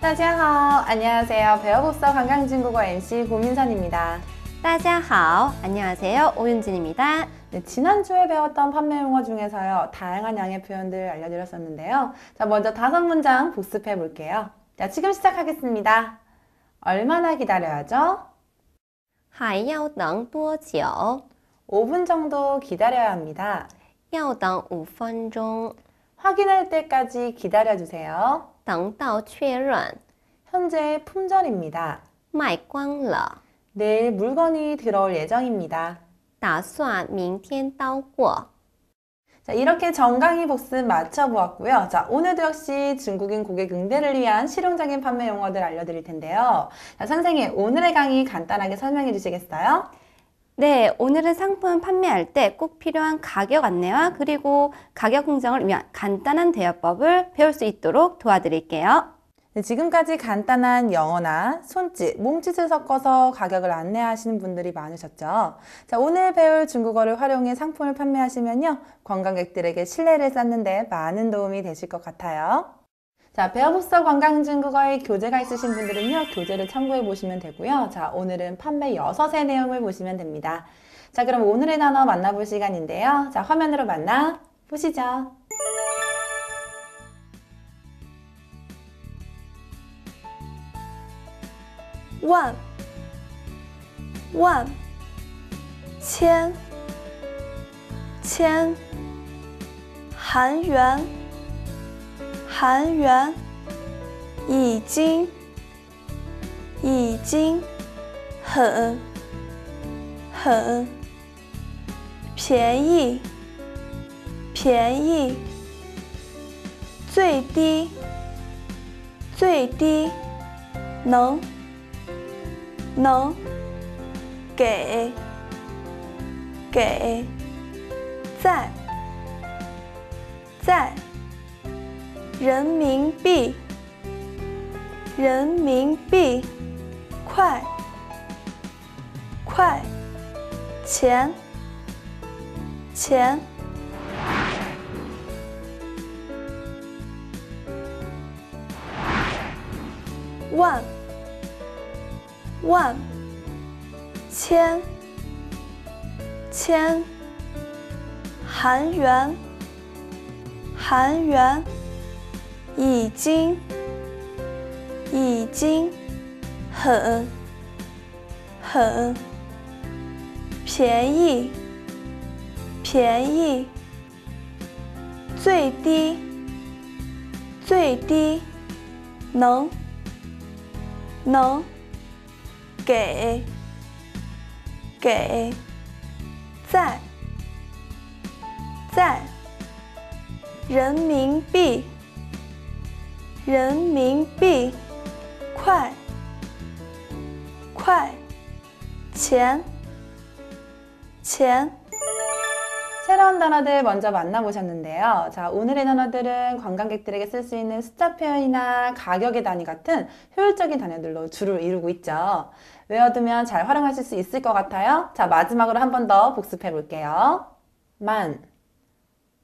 大家好, 안녕하세요. 배워봅서 관광중국어 MC 고민선입니다. 大家好, 안녕하세요. 오윤진입니다. 네, 지난주에 배웠던 판매용어 중에서요. 다양한 양의 표현들 알려드렸었는데요. 자, 먼저 다섯 문장 복습해 볼게요. 자, 지금 시작하겠습니다. 얼마나 기다려야죠? 还要等多久? 5분 정도 기다려야 합니다. 要等5分钟. 확인할 때까지 기다려주세요. 等到确认 현재 품절입니다. 卖光了，내일 물건이 들어올 예정입니다. 打算明天到货。 자, 이렇게 정강이 복습 맞춰보았고요. 자, 오늘도 역시 중국인 고객 응대를 위한 실용적인 판매 용어들 알려드릴 텐데요. 자, 선생님, 오늘의 강의 간단하게 설명해 주시겠어요? 네, 오늘은 상품 판매할 때 꼭 필요한 가격 안내와 그리고 가격 공정을 위한 간단한 대여법을 배울 수 있도록 도와드릴게요. 네, 지금까지 간단한 영어나 손짓, 몸짓을 섞어서 가격을 안내하시는 분들이 많으셨죠. 자, 오늘 배울 중국어를 활용해 상품을 판매하시면요. 관광객들에게 신뢰를 쌓는 데 많은 도움이 되실 것 같아요. 자, 베어부스 관광중국어의 교재가 있으신 분들은요, 교재를 참고해 보시면 되고요. 자, 오늘은 판매 6의 내용을 보시면 됩니다. 자, 그럼 오늘의 단어 만나볼 시간인데요. 자, 화면으로 만나 보시죠. 원, 원, 천, 천, 한 y u 韩元，已经，已经很，很便宜，便宜最低，最低能，能给，给在，在。人民币，人民币，块，块，钱，钱，万，万，千，千，韩元，韩元。已经，已经很，很便宜，便宜最低，最低能，能给，给在，在人民币。 人民币快,快,钱钱새로운 단어들 먼저 만나보셨는데요. 자, 오늘의 단어들은 관광객들에게 쓸 수 있는 숫자 표현이나 가격의 단위 같은 효율적인 단어들로 주를 이루고 있죠. 외워두면 잘 활용하실 수 있을 것 같아요. 자, 마지막으로 한 번 더 복습해 볼게요. 만,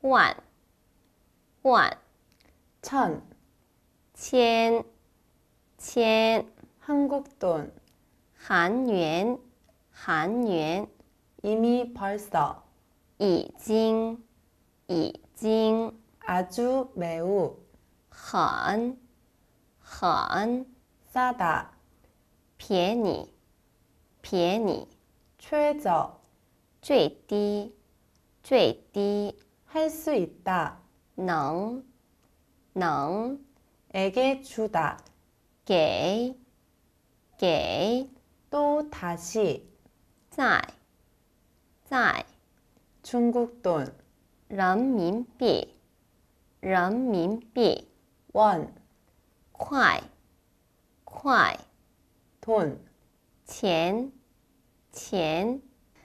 완, 완, 천, 첸, 첸, 한국 돈, 한 y u 한 y 이미 벌써, 이징, 이징, 아주 매우, 很,很, 싸다, 便宜,便宜, 최저, 最低,最低,할 수 있다, 能,能, 에게 주다. 게, 게, 또 다시. 再,再. 중국 돈. 人民币,人民币. 원. 快,快. 돈. 钱,钱.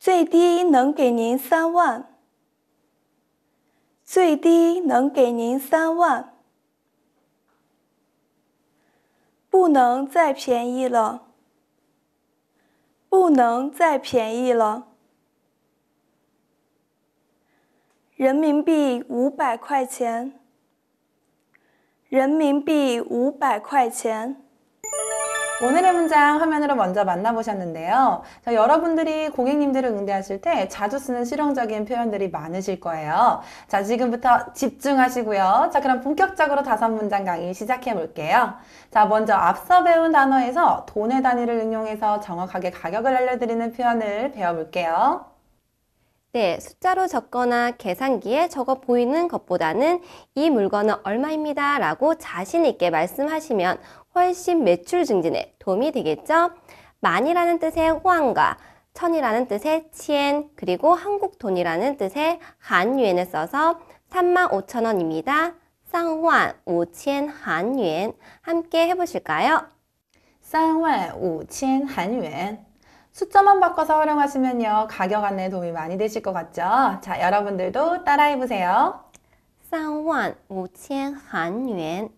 最低能给您三万，最低能给您三万，不能再便宜了，不能再便宜了，人民币五百块钱，人民币五百块钱。 오늘의 문장 화면으로 먼저 만나보셨는데요. 자, 여러분들이 고객님들을 응대하실 때 자주 쓰는 실용적인 표현들이 많으실 거예요. 자, 지금부터 집중하시고요. 자, 그럼 본격적으로 다섯 문장 강의 시작해 볼게요. 자, 먼저 앞서 배운 단어에서 돈의 단위를 응용해서 정확하게 가격을 알려드리는 표현을 배워볼게요. 네, 숫자로 적거나 계산기에 적어 보이는 것보다는 이 물건은 얼마입니다 라고 자신 있게 말씀하시면 훨씬 매출 증진에 도움이 되겠죠? 만이라는 뜻의 호과 천이라는 뜻의 치엔 그리고 한국 돈이라는 뜻의 한유엔을 써서 35,000원입니다. 쌍환 5천 한유엔 함께 해보실까요? 쌍환 5천 한유엔 숫자만 바꿔서 활용하시면요 가격 안내 도움이 많이 되실 것 같죠? 자 여러분들도 따라해보세요. 쌍환 5천 한유엔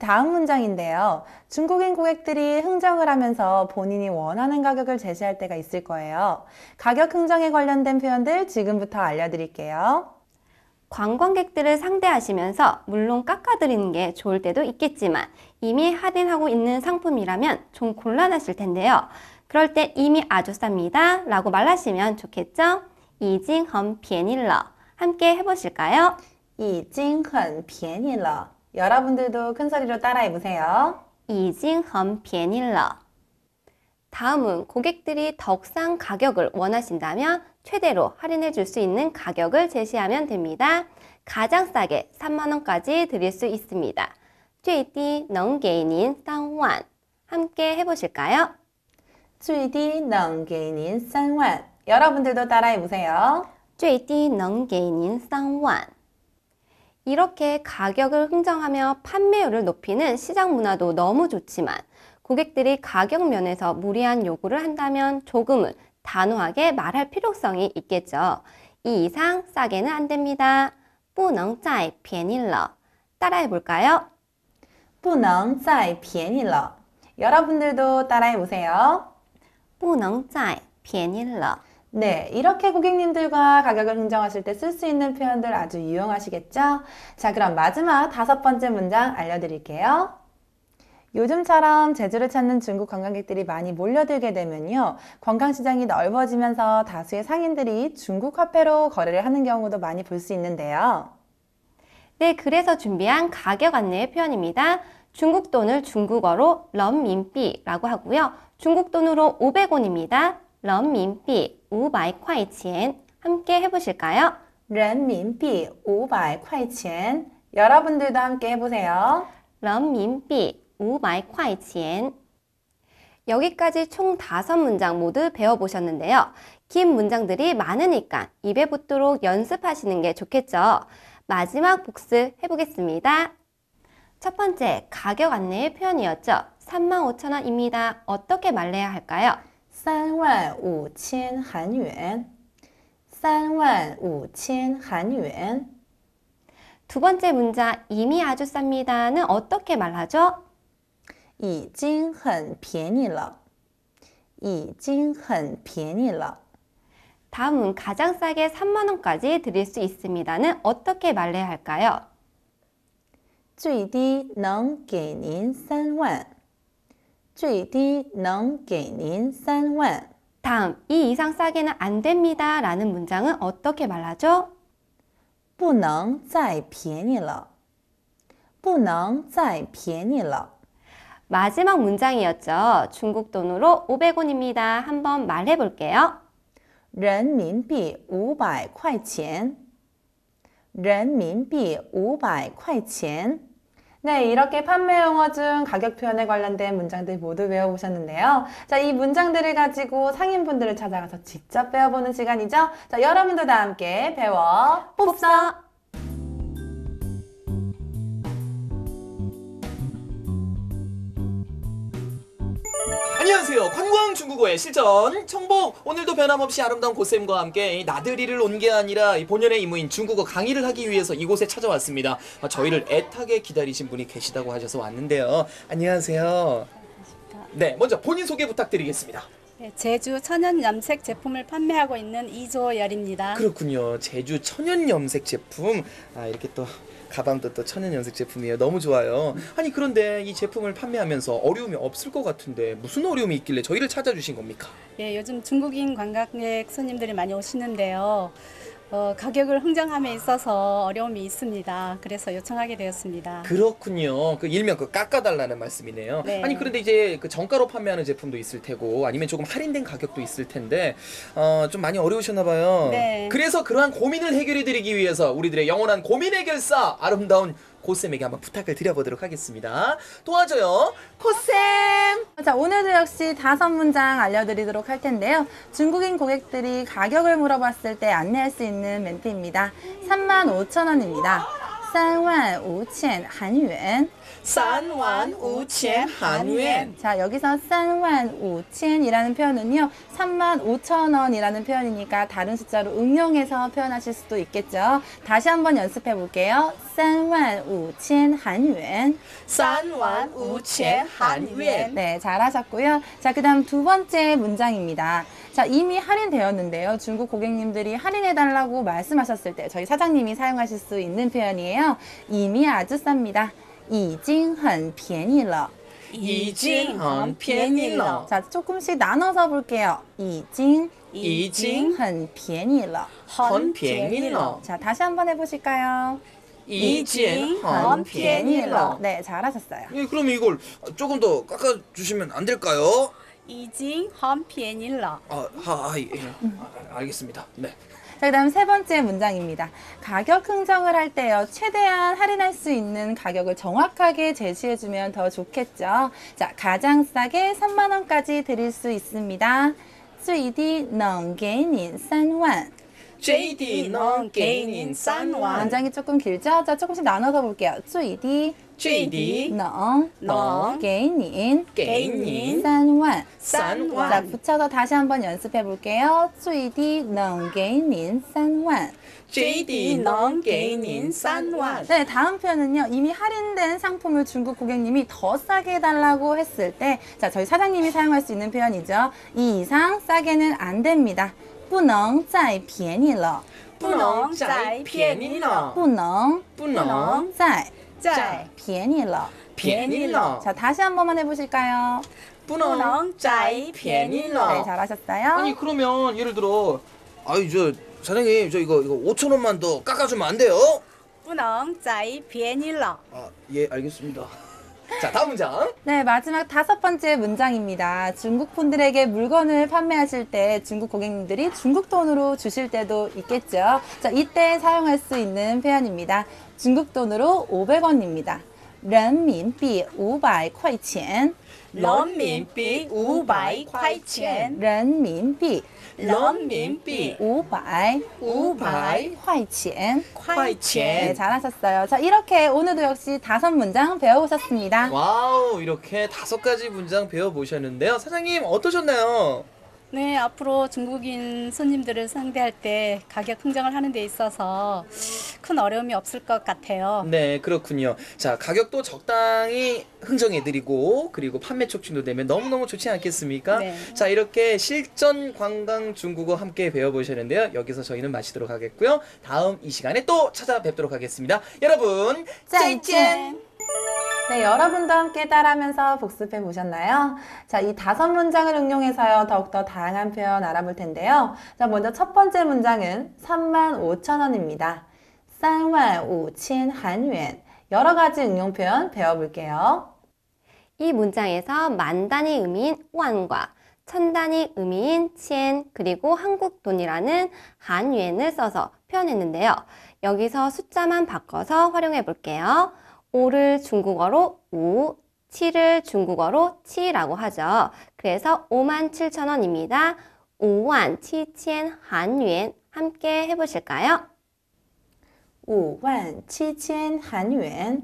다음 문장인데요. 중국인 고객들이 흥정을 하면서 본인이 원하는 가격을 제시할 때가 있을 거예요. 가격 흥정에 관련된 표현들 지금부터 알려드릴게요. 관광객들을 상대하시면서 물론 깎아드리는 게 좋을 때도 있겠지만 이미 할인하고 있는 상품이라면 좀 곤란하실 텐데요. 그럴 때 이미 아주 쌉니다 라고 말하시면 좋겠죠? 이징 헌 비엔일러 함께 해보실까요? 이징 헌 비엔일러 여러분들도 큰 소리로 따라해 보세요. 已经很便宜了. 다음은 고객들이 덕상 가격을 원하신다면 최대로 할인해 줄 수 있는 가격을 제시하면 됩니다. 가장 싸게 3만원까지 드릴 수 있습니다. 最低能给您3万 함께 해보실까요? 最低能给您3万 여러분들도 따라해 보세요. 最低能给您3万 이렇게 가격을 흥정하며 판매율을 높이는 시장 문화도 너무 좋지만 고객들이 가격 면에서 무리한 요구를 한다면 조금은 단호하게 말할 필요성이 있겠죠. 이 이상 싸게는 안 됩니다. 不能再便宜了. 따라해 볼까요? 不能再便宜了. 여러분들도 따라해 보세요. 不能再便宜了. 네, 이렇게 고객님들과 가격을 흥정하실 때 쓸 수 있는 표현들 아주 유용하시겠죠? 자, 그럼 마지막 다섯 번째 문장 알려드릴게요. 요즘처럼 제주를 찾는 중국 관광객들이 많이 몰려들게 되면요. 관광시장이 넓어지면서 다수의 상인들이 중국 화폐로 거래를 하는 경우도 많이 볼 수 있는데요. 네, 그래서 준비한 가격 안내의 표현입니다. 중국 돈을 중국어로 런민비라고 하고요. 중국 돈으로 500원입니다. 런민비. 500块钱 함께 해보실까요? 人民币 500块钱 여러분들도 함께 해보세요. 人民币 500块钱 여기까지 총 다섯 문장 모두 배워보셨는데요. 긴 문장들이 많으니까 입에 붙도록 연습하시는 게 좋겠죠. 마지막 복습 해보겠습니다. 첫 번째, 가격 안내의 표현이었죠. 35,000원입니다. 어떻게 말해야 할까요? 三万五千韩元。三万五千韩元。두 번째 문자 이미 아주 쌉니다는 어떻게 말하죠? 已经很便宜了.已经很便宜了. 다음은 가장 싸게 3만 원까지 드릴 수 있습니다는 어떻게 말해야 할까요? 最低能给您三万.最低能给您三万。 다음, 이 이상 싸게는 안 됩니다 라는 문장은 어떻게 말하죠? 不能再便宜了.不能再便宜了. 마지막 문장이었죠. 중국 돈으로 500원입니다. 한번 말해 볼게요. 人民币500块钱.人民币500块钱. 네, 이렇게 판매 용어 중 가격 표현에 관련된 문장들 모두 외워보셨는데요. 자, 이 문장들을 가지고 상인분들을 찾아가서 직접 배워보는 시간이죠. 자, 여러분도 다 함께 배워 뽑사 안녕하세요 관광 중국어의 실전 청복 오늘도 변함없이 아름다운 고쌤과 함께 나들이를 온 게 아니라 본연의 임무인 중국어 강의를 하기 위해서 이곳에 찾아왔습니다 아, 저희를 애타게 기다리신 분이 계시다고 하셔서 왔는데요 안녕하세요 네 먼저 본인 소개 부탁드리겠습니다 네, 제주 천연 염색 제품을 판매하고 있는 이조열입니다 그렇군요 제주 천연 염색 제품 아 이렇게 또 가방도 또천연연색 제품이에요. 너무 좋아요. 아니 그런데 이 제품을 판매하면서 어려움이 없을 것 같은데 무슨 어려움이 있길래 저희를 찾아주신 겁니까? 예, 요즘 중국인 관광객 손님들이 많이 오시는데요. 어, 가격을 흥정함에 있어서 어려움이 있습니다. 그래서 요청하게 되었습니다. 그렇군요. 그 일명 그 깎아달라는 말씀이네요. 네. 아니 그런데 이제 그 정가로 판매하는 제품도 있을 테고 아니면 조금 할인된 가격도 있을 텐데 어, 좀 많이 어려우셨나 봐요. 네. 그래서 그러한 고민을 해결해드리기 위해서 우리들의 영원한 고민 해결사 아름다운 고쌤에게 한번 부탁을 드려보도록 하겠습니다. 도와줘요. 코쌤 자, 오늘도 역시 다섯 문장 알려드리도록 할 텐데요. 중국인 고객들이 가격을 물어봤을 때 안내할 수 있는 멘트입니다. 35,000원입니다. 35,000원한유엔 3만5천 한 y u 자, 여기서 3만5천이라는 표현은요. 3만5천원이라는 표현이니까 다른 숫자로 응용해서 표현하실 수도 있겠죠. 다시 한번 연습해 볼게요. 3만5천 한yuan. 3 5천한 y u 네, 잘하셨고요. 자, 그다음 두 번째 문장입니다. 자, 이미 할인되었는데요. 중국 고객님들이 할인해 달라고 말씀하셨을 때 저희 사장님이 사용하실 수 있는 표현이에요. 이미 아주 쌉니다. 已经很便宜了.已经很便宜了. 자, 조금씩 나눠서 볼게요. 已经已经很便宜了.很便宜了. 자, 다시 한번 해보실까요? 已经很便宜了. 네, 잘하셨어요. 예, 그럼 이걸 조금 더 깎아 주시면 안 될까요? 已经很便宜了。 아, 하, 아, 예, 예. 아, 알겠습니다. 네. 자, 그 다음 세 번째 문장입니다. 가격 흥정을 할 때요. 최대한 할인할 수 있는 가격을 정확하게 제시해주면 더 좋겠죠. 자, 가장 싸게 3만원까지 드릴 수 있습니다. 最低能给您3万. JD 能给您3万. 문장이 조금 길죠? 자, 조금씩 나눠서 볼게요. 最低 최디 너, 너, 개인인, 개인인, 산완, 산완. 자, 붙여서 다시 한번 연습해 볼게요. 최디 너, 개인인, 산 JD 네, 다음 표현은요. 이미 할인된 상품을 중국 고객님이 더 싸게 해달라고 했을 때, 자, 저희 사장님이 사용할 수 있는 표현이죠. 이 이상 싸게는 안 됩니다. 不能再便宜了.不能再便宜了.不能,不能再 자, 다시 한 번만 해보실까요? 뿌농, 짜이, 비엔일러. 잘하셨어요. 아니 그러면 예를 들어 아유 저 사장님 저 이거 이거 5천 원만 더 깎아주면 안 돼요? 不能再便宜了。아예 알겠습니다. 자 다음 문장. 네, 마지막 다섯 번째 문장입니다. 중국 분들에게 물건을 판매하실 때 중국 고객님들이 중국 돈으로 주실 때도 있겠죠. 자, 이때 사용할 수 있는 표현입니다. 중국돈으로 500원입니다. 人民币 500块钱. 人民币 500块钱. 人民币人民币500块钱.块钱. 네, 잘하셨어요. 자, 이렇게 오늘도 역시 다섯 문장 배워보셨습니다. 와우, 이렇게 다섯 가지 문장 배워보셨는데요. 사장님, 어떠셨나요? 네, 앞으로 중국인 손님들을 상대할 때 가격 흥정을 하는 데 있어서 큰 어려움이 없을 것 같아요. 네, 그렇군요. 자, 가격도 적당히 흥정해드리고, 그리고 판매 촉진도 되면 너무너무 좋지 않겠습니까? 네. 자, 이렇게 실전 관광 중국어 함께 배워보셨는데요. 여기서 저희는 마치도록 하겠고요. 다음 이 시간에 또 찾아뵙도록 하겠습니다. 여러분, 짜이짠! 네, 여러분도 함께 따라하면서 복습해 보셨나요? 자, 이 다섯 문장을 응용해서요, 더욱더 다양한 표현 알아볼 텐데요. 자, 먼저 첫 번째 문장은 35,000원입니다. 35,000한 y 여러 가지 응용 표현 배워볼게요. 이 문장에서 만 단위 미인 원과 천 단위 미인 치엔 그리고 한국 돈이라는 한유엔을 써서 표현했는데요. 여기서 숫자만 바꿔서 활용해 볼게요. 5를 중국어로 5, 7을 중국어로 7라고 이 하죠. 그래서 5 7 0 0 0 원입니다. 5만 7 0한 y u 함께 해보실까요? 5만 7천 한 y u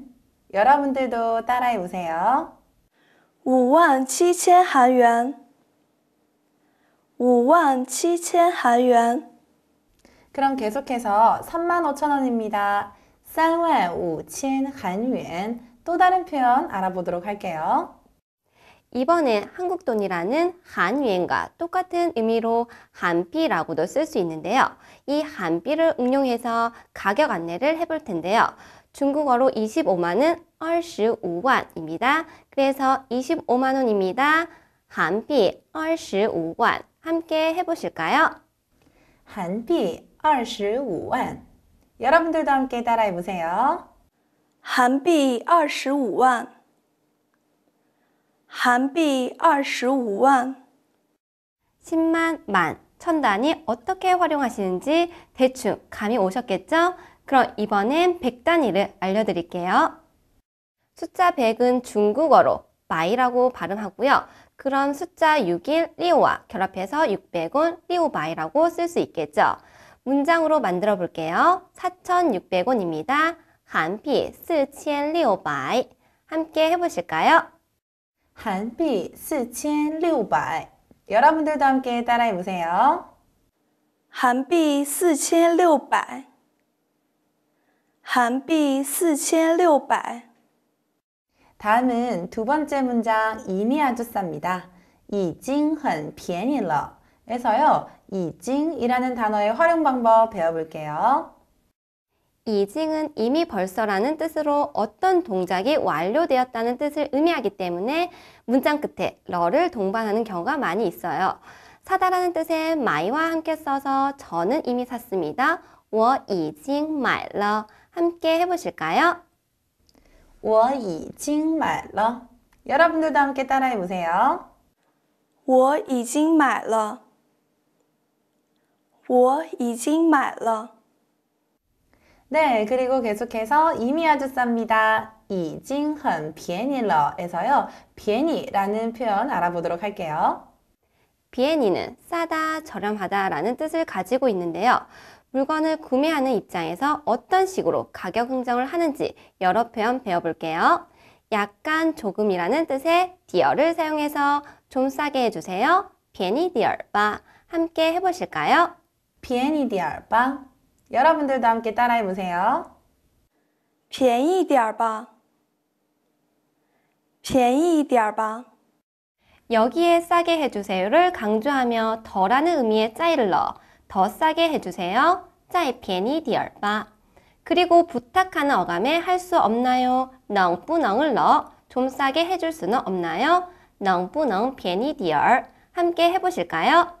여러분들도 따라해보세요. 5만 7천 한 y u 5만 7천 한 y u 그럼 계속해서 3 5 0 0 0 원입니다. 3만 5천 한 y u 또 다른 표현 알아보도록 할게요. 이번엔 한국 돈이라는 한유엔과 똑같은 의미로 한피라고도 쓸 수 있는데요. 이 한피를 응용해서 가격 안내를 해볼 텐데요. 중국어로 25만은 25원입니다. 그래서 25만원입니다. 한피 25원 함께 해보실까요? 한피 25원 여러분들도 함께 따라해 보세요. 한비 25만 한비 25만 10만, 만, 천 단위 어떻게 활용하시는지 대충 감이 오셨겠죠? 그럼 이번엔 1단위를 알려드릴게요. 숫자 100은 중국어로 마이라고 발음하고요. 그럼 숫자 6일 리오와 결합해서 600원 리오마이라고 쓸 수 있겠죠. 문장으로 만들어 볼게요. 4,600원입니다. 한피 4,600. 함께 해보실까요? 한피 4,600. 여러분들도 함께 따라해 보세요. 한피 4,600. 한비 4,600. 다음은 두 번째 문장 이미 아주 쌉니다. 이징很便宜了에서요. 이징이라는 단어의 활용 방법 배워볼게요. 이징은 이미 벌써라는 뜻으로 어떤 동작이 완료되었다는 뜻을 의미하기 때문에 문장 끝에 러를 동반하는 경우가 많이 있어요. 사다라는 뜻의 마이와 함께 써서 저는 이미 샀습니다. 我已经买了. 함께 해보실까요? 我已经买了. 여러분들도 함께 따라해보세요. 我已经买了.我已经买了. 네, 그리고 계속해서 이미 아주 쌉니다. 이징很便宜了에서요. 便宜라는 표현 알아보도록 할게요. 비엔이는 싸다, 저렴하다라는 뜻을 가지고 있는데요. 물건을 구매하는 입장에서 어떤 식으로 가격 흥정을 하는지 여러 표현 배워볼게요. 약간 조금이라는 뜻의 디어를 사용해서 좀 싸게 해주세요. 비엔이 디얼 바 함께 해보실까요? 便宜点儿 봐. 여러분들도 함께 따라해 보세요. 便宜点儿便宜点儿 여기에 싸게 해주세요를 강조하며 더라는 의미의 짜이를 넣어 더 싸게 해주세요. 짜이 便宜点儿 그리고 부탁하는 어감에 할 수 없나요? 能不能을 넣어 좀 싸게 해줄 수는 없나요? 能不能便宜点함께 해보실까요?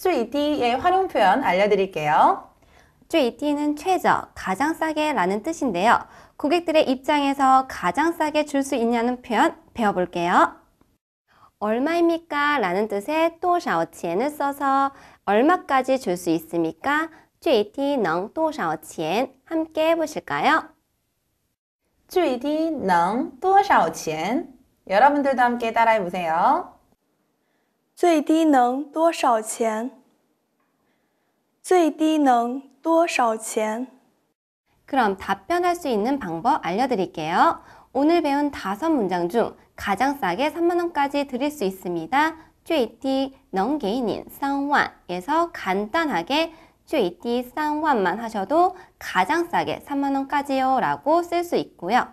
이低의 활용 표현 알려드릴게요. 이低는 최저, 가장 싸게 라는 뜻인데요. 고객들의 입장에서 가장 싸게 줄 수 있냐는 표현 배워볼게요. 얼마입니까? 라는 뜻의 또샤치엔을 써서 얼마까지 줄 수 있습니까? 쭈이띠 넝또샤多치엔 함께 해보실까요? 쭈이띠 最또샤多치엔 여러분들도 함께 따라해보세요. 最低能多少钱？最低能多少钱？ 그럼 답변할 수 있는 방법 알려드릴게요. 오늘 배운 다섯 문장 중 가장 싸게 3만원까지 드릴 수 있습니다. 最低能给您3万에서 간단하게 最低3万만 하셔도 가장 싸게 3만원까지요 라고 쓸 수 있고요.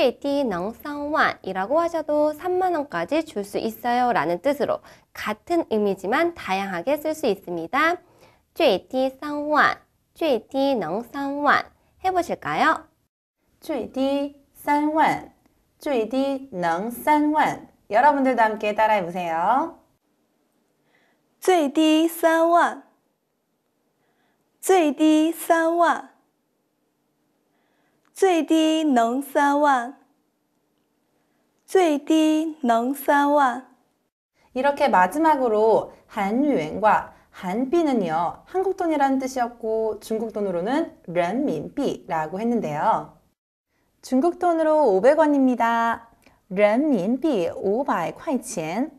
최이티 넝상완이라고 하셔도 3만원까지 줄 수 있어요 라는 뜻으로 같은 의미지만 다양하게 쓸 수 있습니다. 최이티 상 최이티 넝상 해보실까요? 최이티 상 최이티 넝상 여러분들도 함께 따라해보세요. 최이티 상 최이티 상最低能三万，最低能三万。 이렇게 마지막으로 한유엔과 한비는요 한국 돈이라는 뜻이었고 중국 돈으로는 런민비라고 했는데요. 중국 돈으로 500원입니다. 런민비 500块钱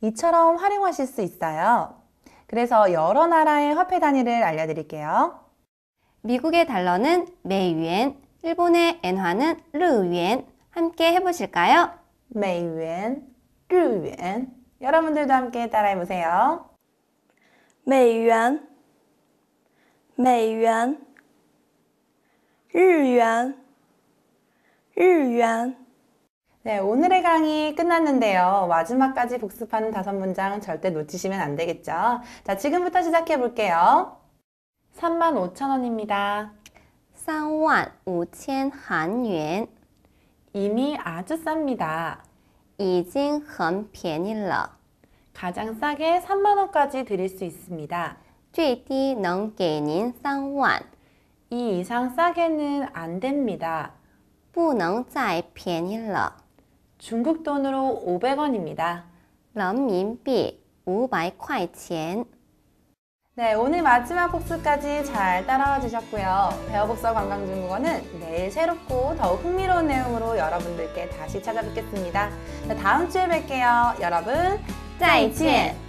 이처럼 활용하실 수 있어요. 그래서 여러 나라의 화폐 단위를 알려드릴게요. 미국의 달러는 매유엔, 일본의 엔화는 르위엔 함께 해보실까요? 메이엔, 르위엔 여러분들도 함께 따라해보세요. 메이엔, 메이엔, 르위엔, 르위엔 네, 오늘의 강의 끝났는데요. 마지막까지 복습하는 다섯 문장 절대 놓치시면 안 되겠죠. 자, 지금부터 시작해 볼게요. 35,000원입니다. 3만 5천 한 y u a 이미 아주 쌉니다. 已经很便宜了. 가장 싸게 3만 원까지 드릴 수 있습니다. 最低能给您 3만. 이 이상 싸게는 안 됩니다. 不能再便宜了. 중국 돈으로 500원입니다. 人民币500块钱. 네, 오늘 마지막 복습까지 잘 따라와 주셨고요. 배워복서 관광중국어는 내일 새롭고 더욱 흥미로운 내용으로 여러분들께 다시 찾아뵙겠습니다. 네, 다음 주에 뵐게요. 여러분, 짜이치